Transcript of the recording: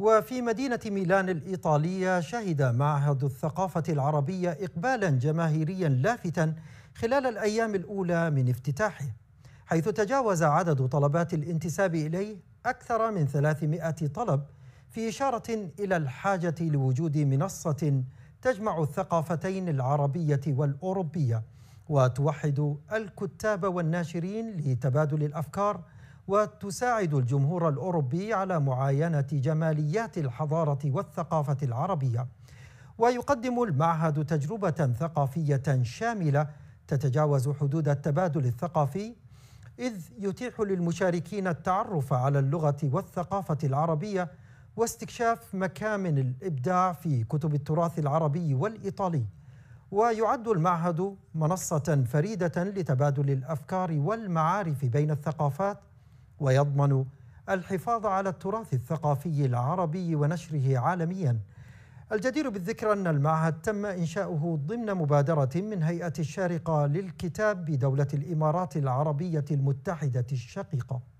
وفي مدينة ميلان الإيطالية شهد معهد الثقافة العربية إقبالا جماهيريا لافتا خلال الأيام الأولى من افتتاحه حيث تجاوز عدد طلبات الانتساب إليه أكثر من 300 طلب في إشارة إلى الحاجة لوجود منصة تجمع الثقافتين العربية والأوروبية وتوحد الكتاب والناشرين لتبادل الأفكار وتساعد الجمهور الاوروبي على معاينه جماليات الحضاره والثقافه العربيه ويقدم المعهد تجربه ثقافيه شامله تتجاوز حدود التبادل الثقافي اذ يتيح للمشاركين التعرف على اللغه والثقافه العربيه واستكشاف مكامن الابداع في كتب التراث العربي والايطالي ويعد المعهد منصه فريده لتبادل الافكار والمعارف بين الثقافات ويضمن الحفاظ على التراث الثقافي العربي ونشره عالميا الجدير بالذكر أن المعهد تم إنشاؤه ضمن مبادرة من هيئة الشارقة للكتاب بدولة الإمارات العربية المتحدة الشقيقة